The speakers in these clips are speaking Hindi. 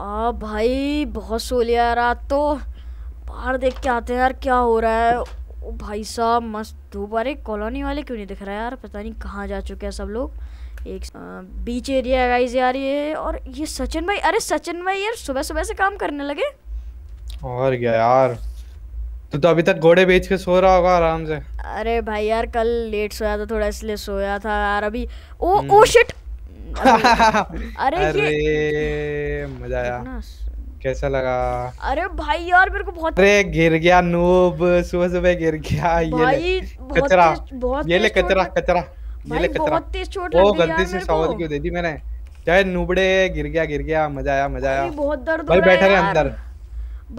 आ भाई बहुत सो लिया रात तो बाहर देख के आते हैं यार क्या हो रहा है ओ भाई साहब मस्त धूप कॉलोनी वाले क्यों नहीं दिख रहा है यार पता नहीं कहाँ जा चुके हैं सब लोग एक आ, बीच एरिया है गाइस यार ये और ये सचिन भाई अरे सचिन भाई यार सुबह सुबह से काम करने लगे और क्या यार तू तो अभी तक घोड़े बेच के सो रहा होगा आराम से अरे भाई यार कल लेट सोया था थोड़ा इसलिए सोया था यार अभी ओ ओ शिट हम्म। अरे अरे मजा आया कैसा लगा अरे भाई यार मेरे को बहुत अरे गिर गया नूब सुबह सुबह गिर गया ये कचरा ये ले कचरा कचरा ये ले कचरा बहुत तेज चोट लग गई गलती से सावर क्यों दे दी मैंने चाहे नूबड़े गिर गया गिर गया मजा आया मजा आया बहुत दर्द भाई बैठे रहे अंदर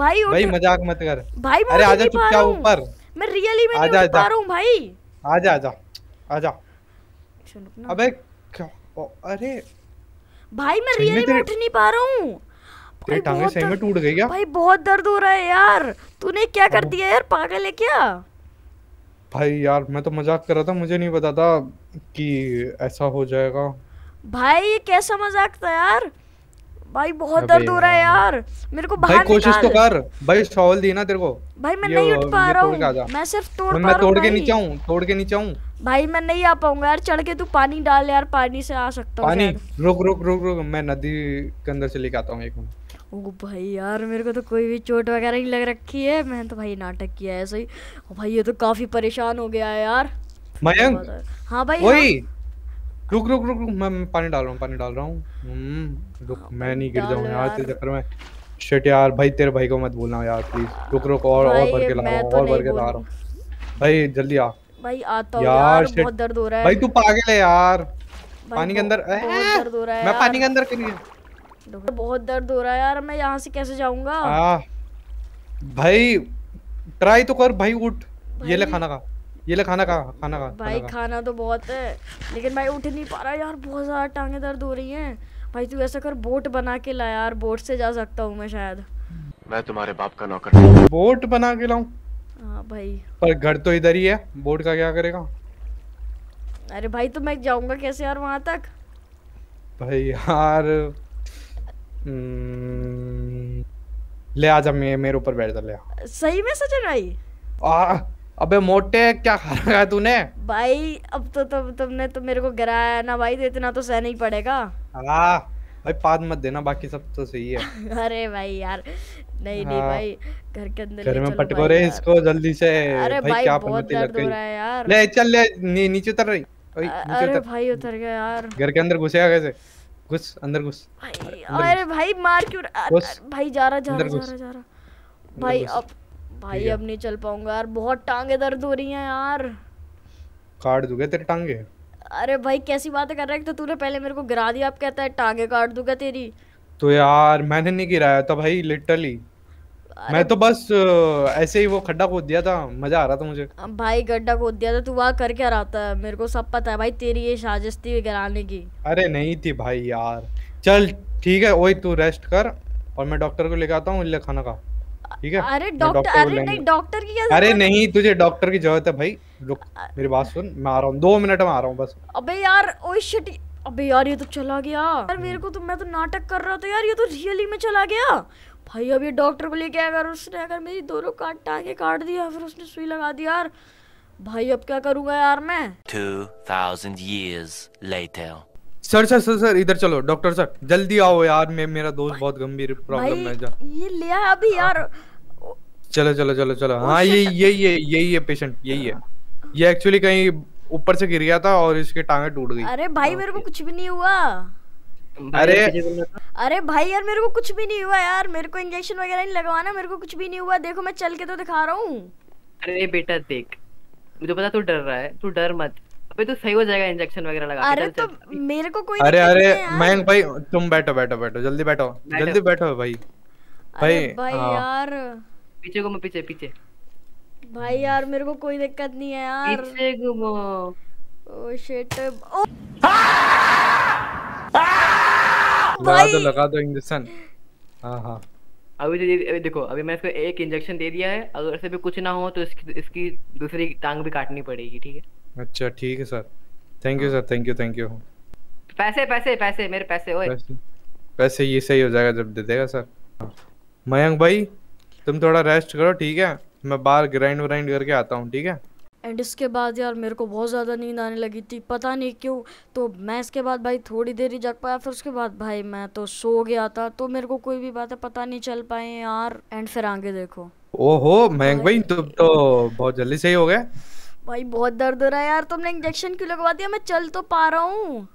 भाई भाई मजाक मत कर भाई अरे आजा चुप क्या ऊपर मैं रियली में नहीं उठ पा रहा हूं भाई आजा आजा आजा अबे अरे भाई मैं रियली में उठ नहीं पा रहा हूँ टांगे सही में टूट गई क्या भाई बहुत दर्द हो रहा है यार तूने क्या कर दिया यार पागल है क्या भाई यार मैं तो मजाक कर रहा था मुझे नहीं पता था कि ऐसा हो जाएगा भाई ये कैसा मजाक था यार भाई बहुत दर्द हो रहा है यार मेरे को बाहर भाई कोशिश तो कर भाई शॉल दी ना तेरे को भाई मैं नहीं उठ पा रहा हूँ मैं सिर्फ तोड़ मैं तोड़ के नीचे आऊँ तोड़ के नीचे आऊँ भाई मैं नहीं आ पाऊंगा यार चढ़ के तू पानी डाल यार पानी से आ सकता हूँ पानी रुक रुक रुक रुक मैं नदी के अंदर से लेके आता हूँ एक मिनट ओ भाई यार मेरे को तो कोई भी चोट वगैरह नहीं लग रखी है मैंने तो भाई नाटक किया है सही भाई ये तो काफी परेशान हो गया है यार मयंक हाँ भाई रुक रुक रुक रुक मैं पानी डाल रहा हूँ पानी डाल रहा हूँ हम्म, रुक हाँ, मैं नहीं गिर जाऊँ यार तेरे चक्कर में शिट यार भाई तेरे भाई को मत बोलना यार प्लीज रुक रुक और और भर के ला तो और भर के ला रहा हूँ भाई जल्दी आ भाई आता यार, बहुत दर्द हो रहा है भाई तू पागल है यार पानी के अंदर मैं पानी के अंदर करिए बहुत दर्द हो रहा है यार मैं यहाँ से कैसे जाऊंगा भाई ट्राई तो कर भाई उठ ये ले खाना खा ये ले खाना खा खाना खा भाई खाना, खाना तो बहुत है लेकिन भाई उठ नहीं पा रहा यार बहुत ज़्यादा टांगे दर्द हो रही हैं भाई तू ऐसा कर बोट बना के ला यार बोट से जा सकता हूँ मैं शायद मैं तुम्हारे बाप का नौकर बोट बना के लाऊं हाँ भाई पर घर तो इधर ही है बोट का क्या करेगा अरे भाई तो मैं जाऊंगा कैसे यार वहां तक भाई यार हम्म, ले आजा मेरे ऊपर बैठ जा ले सही में सचिन भाई आ अबे मोटे क्या खा रखा है तूने भाई अब तो तुम तो, तुमने तो मेरे को गिराया ना भाई तो इतना तो सह नहीं पड़ेगा हाँ भाई पाद मत देना बाकी सब तो सही है अरे भाई यार नहीं नहीं हाँ। भाई घर के अंदर घर में पटको रे इसको जल्दी से अरे भाई, क्या बहुत दर्द हो रहा है यार ले चल ले नीचे उतर रही अरे भाई उतर गया यार घर के अंदर घुसेगा कैसे घुस अंदर घुस अरे भाई मार क्यों भाई जा रहा जा रहा जा रहा भाई अब भाई अब नहीं चल पाऊंगा यार बहुत टांगे दर्द हो रही हैं यार काट दोगे तेरे टांगे अरे भाई कैसी बात कर रहा है तो तूने पहले मेरे को गिरा दिया अब कहता है टांगे काट दूंगा तेरी तो यार मैंने नहीं गिराया था भाई लिटरली मैं तो बस ऐसे ही वो खड्डा खोद दिया था मजा आ रहा था मुझे भाई गड्ढा खोद दिया था तू वहां कर क्या रहा था मेरे को सब पता है भाई तेरी ये साजिश थी गिराने की अरे नहीं थी भाई यार चल ठीक है वही तू रेस्ट कर और मैं डॉक्टर को लेकर आता हूँ खाना का ठीक है अरे डॉक्टर अरे नहीं डॉक्टर की क्या अरे नहीं तुझे डॉक्टर की जरूरत है भाई रुक मेरी बात सुन मैं आ रहा हूँ दो मिनट में आ रहा हूँ बस अबे यार ओए शिट अबे यार ये तो चला गया यार मेरे को तो मैं तो नाटक कर रहा था यार ये तो रियली में चला गया भाई अब ये डॉक्टर बोले क्या अगर उसने अगर मेरी दोनों काट टांगे काट दिया फिर उसने सुई लगा दी यार भाई अब क्या करूंगा यार मैं 2000 years later sir sir sir sir इधर चलो डॉक्टर सर जल्दी आओ यार मैं मेरा दोस्त बहुत गंभीर प्रॉब्लम है जा ये ले लिया अभी हाँ। यार चलो चलो चलो चलो oh, हाँ ये यही है यही है पेशेंट यही है ये एक्चुअली कहीं ऊपर से गिर गया था और इसके टांगे टूट गई अरे भाई मेरे को कुछ भी नहीं हुआ अरे अरे भाई यार मेरे को कुछ भी नहीं हुआ यार मेरे को इंजेक्शन वगैरह नहीं लगवाना मेरे को कुछ भी नहीं हुआ देखो मैं चल के तो दिखा रहा हूँ अरे बेटा देख मुझे पता तू डर रहा है तू डर मत अबे तो सही हो जाएगा इंजेक्शन वगैरह लगा अरे तो मेरे को कोई अरे अरे मयंक भाई तुम बैठो बैठो बैठो जल्दी बैठो जल्दी बैठो भाई भाई हाँ। यार पीछे घूमो पीछे पीछे भाई यार मेरे को कोई दिक्कत नहीं है यार पीछे घूमो ओ शिट ओ लगा दो लगा दो इंजेक्शन हां हां अभी तो ये देखो अभी मैं इसको एक इंजेक्शन दे दिया है अगर से भी कुछ ना हो तो इसकी इसकी दूसरी टांग भी काटनी पड़ेगी ठीक है अच्छा ठीक है sir thank you sir thank you thank you पैसे पैसे पैसे मेरे पैसे ओए पैसे, ये सही हो जाएगा जब दे देगा सर मयंक भाई तुम थोड़ा रेस्ट करो ठीक है मैं बाहर ग्राइंड व्राइंड करके आता हूँ ठीक है एंड इसके बाद यार मेरे को बहुत ज़्यादा नींद आने लगी थी पता नहीं क्यों तो मैं इसके बाद भाई थोड़ी देर ही जग पाया फिर उसके बाद भाई मैं तो सो गया था तो मेरे को कोई भी बातें पता नहीं चल पाए यार एंड फिर आगे देखो ओहो मयंक भाई तुम तो बहुत जल्दी सही हो गए भाई बहुत दर्द हो रहा है यार तुमने इंजेक्शन क्यों लगवा दिया मैं चल तो पा रहा हूँ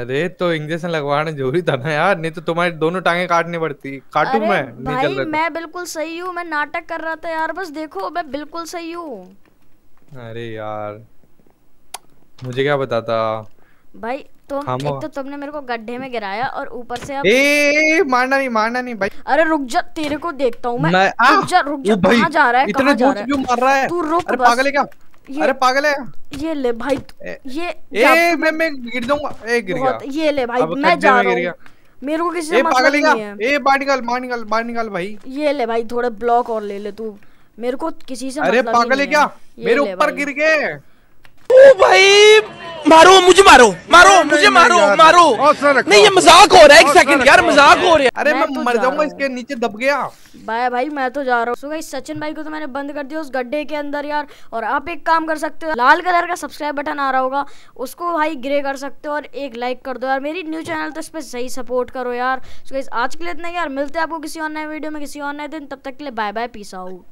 अरे तो इंजेक्शन लगवाना जरूरी था ना यार नहीं तो तुम्हारी दोनों टांगे काटनी पड़ती काटू मैं नहीं भाई, चल रहा तो। मैं बिल्कुल सही हूँ मैं नाटक कर रहा था यार बस देखो मैं बिल्कुल सही हूँ अरे यार मुझे क्या बताता भाई तो एक तो तुमने मेरे को गड्ढे में गिराया और ऊपर से अब ए मारना नहीं मारना नहीं भाई अरे रुक जा तेरे को देखता हूँ मैं रुक जा रुक जा कहाँ जा रहा है इतने जोर से क्यों मार रहा है तू रुक अरे पागल है क्या अरे पागल है ये ले भाई ये ए मैं मैं गिर दूंगा ए गिर गया ये ले भाई तो मैं जा रहा हूँ मेरे को किसी से मतलब नहीं है ए बाहर निकाल बाहर निकाल बाहर निकाल भाई ये ले भाई थोड़े ब्लॉक और ले ले तू मेरे को किसी से अरे मतलब पागल है क्या मेरे ऊपर गिर गए ओ भाई मारो मुझे मारो मारो नहीं, मुझे नहीं, मारो मारो नहीं ये मजाक हो रहा है एक सेकंड यार मजाक हो रहा है अरे मैं, मैं तो मर जाऊंगा इसके नीचे दब गया भाई भाई मैं तो जा रहा हूँ सचिन भाई को तो मैंने बंद कर दिया उस गड्ढे के अंदर यार और आप एक काम कर सकते हो लाल कलर का सब्सक्राइब बटन आ रहा होगा उसको भाई ग्रे कर सकते हो और एक लाइक कर दो यार मेरी न्यू चैनल तो इस पर सही सपोर्ट करो यार आज के लिए इतना यार मिलते हैं आपको किसी और नए वीडियो में किसी और नए दिन तब तक के लिए बाय बाय पीस आउट